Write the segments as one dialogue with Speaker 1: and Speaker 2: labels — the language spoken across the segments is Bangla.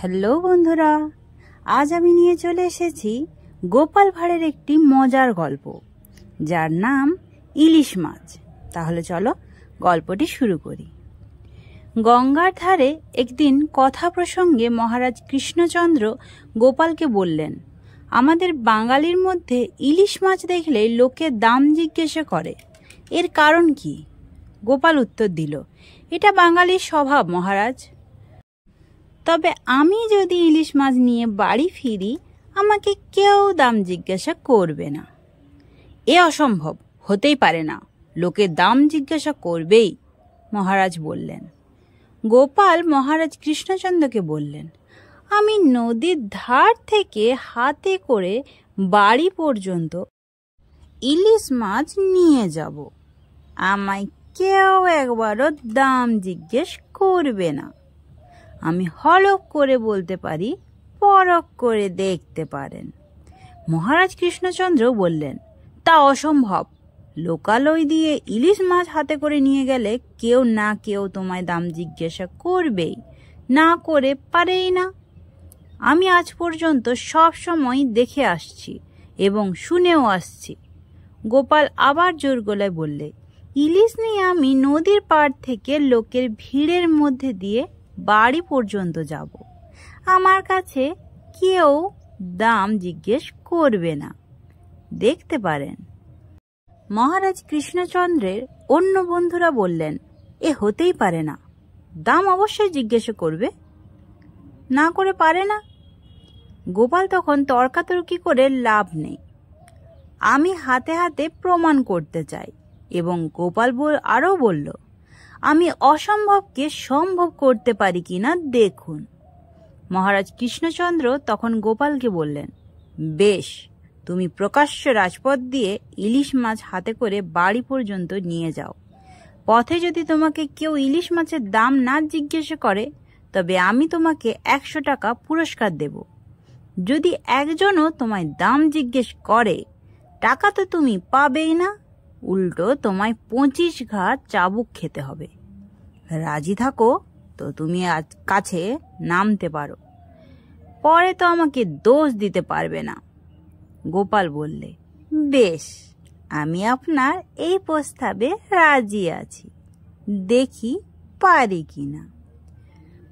Speaker 1: হ্যালো বন্ধুরা আজ আমি নিয়ে চলে এসেছি গোপাল ভাঁড়ের একটি মজার গল্প যার নাম ইলিশ মাছ তাহলে চলো গল্পটি শুরু করি গঙ্গার ধারে একদিন কথা প্রসঙ্গে মহারাজ কৃষ্ণচন্দ্র গোপালকে বললেন আমাদের বাঙালির মধ্যে ইলিশ মাছ দেখলে লোকে দাম জিজ্ঞেসে করে এর কারণ কি গোপাল উত্তর দিল এটা বাঙালির স্বভাব মহারাজ তবে আমি যদি ইলিশ মাছ নিয়ে বাড়ি ফিরি আমাকে কেউ দাম জিজ্ঞাসা করবে না এ অসম্ভব হতেই পারে না লোকে দাম জিজ্ঞাসা করবেই মহারাজ বললেন গোপাল মহারাজ কৃষ্ণচন্দ্রকে বললেন আমি নদীর ধার থেকে হাতে করে বাড়ি পর্যন্ত ইলিশ মাছ নিয়ে যাব আমায় কেউ একবারও দাম জিজ্ঞেস করবে না আমি হলক করে বলতে পারি পরক করে দেখতে পারেন মহারাজ কৃষ্ণচন্দ্র বললেন তা অসম্ভব লোকালয় দিয়ে ইলিশ মাছ হাতে করে নিয়ে গেলে কেউ না কেউ তোমায় দাম জিজ্ঞাসা করবেই না করে পারেই না আমি আজ পর্যন্ত সব সময় দেখে আসছি এবং শুনেও আসছি গোপাল আবার জোর গলায় বললে ইলিশ নিয়ে আমি নদীর পাড় থেকে লোকের ভিড়ের মধ্যে দিয়ে বাড়ি পর্যন্ত যাব আমার কাছে কেউ দাম জিজ্ঞেস করবে না দেখতে পারেন মহারাজ কৃষ্ণচন্দ্রের অন্য বন্ধুরা বললেন এ হতেই পারে না দাম অবশ্যই জিজ্ঞেস করবে না করে পারে না গোপাল তখন তর্কাতর্কি করে লাভ নেই আমি হাতে হাতে প্রমাণ করতে চাই এবং গোপাল আরও বলল আমি অসম্ভবকে সম্ভব করতে পারি কিনা দেখুন মহারাজ কৃষ্ণচন্দ্র তখন গোপালকে বললেন বেশ তুমি প্রকাশ্য রাজপথ দিয়ে ইলিশ মাছ হাতে করে বাড়ি পর্যন্ত নিয়ে যাও পথে যদি তোমাকে কেউ ইলিশ মাছের দাম না জিজ্ঞেস করে তবে আমি তোমাকে একশো টাকা পুরস্কার দেব যদি একজনও তোমায় দাম জিজ্ঞেস করে টাকা তো তুমি পাবেই না উল্টো তোমায় পঁচিশ ঘা চাবুক খেতে হবে রাজি থাকো তো তুমি আজ কাছে নামতে পারো পরে তো আমাকে দোষ দিতে পারবে না গোপাল বললে বেশ আমি আপনার এই প্রস্তাবে রাজি আছি দেখি পারি কি না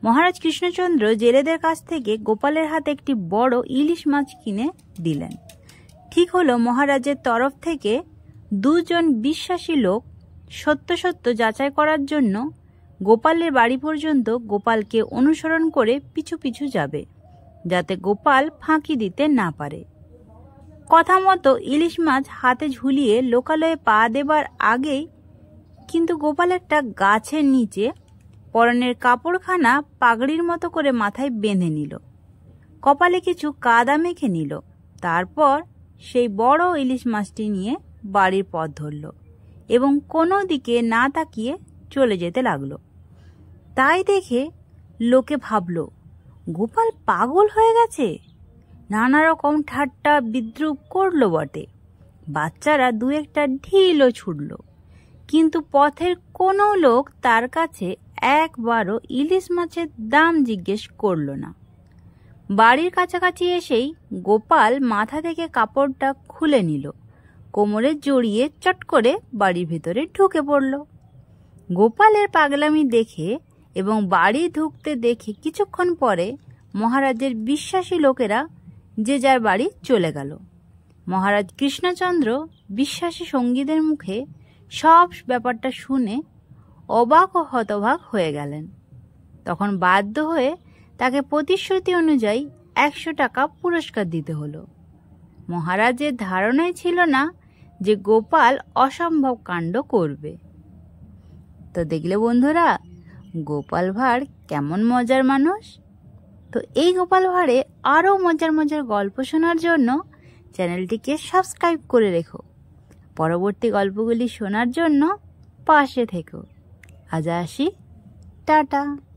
Speaker 1: মহারাজ কৃষ্ণচন্দ্র জেলেদের কাছ থেকে গোপালের হাতে একটি বড় ইলিশ মাছ কিনে দিলেন ঠিক হলো মহারাজের তরফ থেকে দুজন বিশ্বাসী লোক সত্য সত্য যাচাই করার জন্য গোপালের বাড়ি পর্যন্ত গোপালকে অনুসরণ করে পিছু পিছু যাবে যাতে গোপাল ফাঁকি দিতে না পারে কথা মতো ইলিশ মাছ হাতে ঝুলিয়ে লোকালয়ে পা দেবার আগেই কিন্তু গোপাল একটা গাছের নিচে পরনের কাপড়খানা পাগড়ির মতো করে মাথায় বেঁধে নিল কপালে কিছু কাদা মেখে নিল তারপর সেই বড় ইলিশ মাছটি নিয়ে বাড়ির পথ ধরল এবং কোনো দিকে না তাকিয়ে চলে যেতে লাগলো তাই দেখে লোকে ভাবল গোপাল পাগল হয়ে গেছে নানা রকম ঠাট্টা বিদ্রুপ করলো বটে বাচ্চারা দু একটা ঢিলও ছুটল কিন্তু পথের কোনো লোক তার কাছে একবারও ইলিশ মাছের দাম জিজ্ঞেস করল না বাড়ির কাছাকাছি এসেই গোপাল মাথা থেকে কাপড়টা খুলে নিল কোমরে জড়িয়ে চট করে বাড়ির ভেতরে ঢুকে পড়ল গোপালের পাগলামি দেখে এবং বাড়ি ঢুকতে দেখে কিছুক্ষণ পরে মহারাজের বিশ্বাসী লোকেরা যে যার বাড়ি চলে গেল মহারাজ কৃষ্ণচন্দ্র বিশ্বাসী সঙ্গীদের মুখে সব ব্যাপারটা শুনে অবাক ও হতভাগ হয়ে গেলেন তখন বাধ্য হয়ে তাকে প্রতিশ্রুতি অনুযায়ী একশো টাকা পুরস্কার দিতে হলো মহারাজের ধারণাই ছিল না যে গোপাল অসম্ভব কাণ্ড করবে তো দেখলে বন্ধুরা গোপাল ভাঁড় কেমন মজার মানুষ তো এই গোপাল ভাঁড়ে আরও মজার মজার গল্প শোনার জন্য চ্যানেলটিকে সাবস্ক্রাইব করে রেখো পরবর্তী গল্পগুলি শোনার জন্য পাশে থেকো আজ আসি টাটা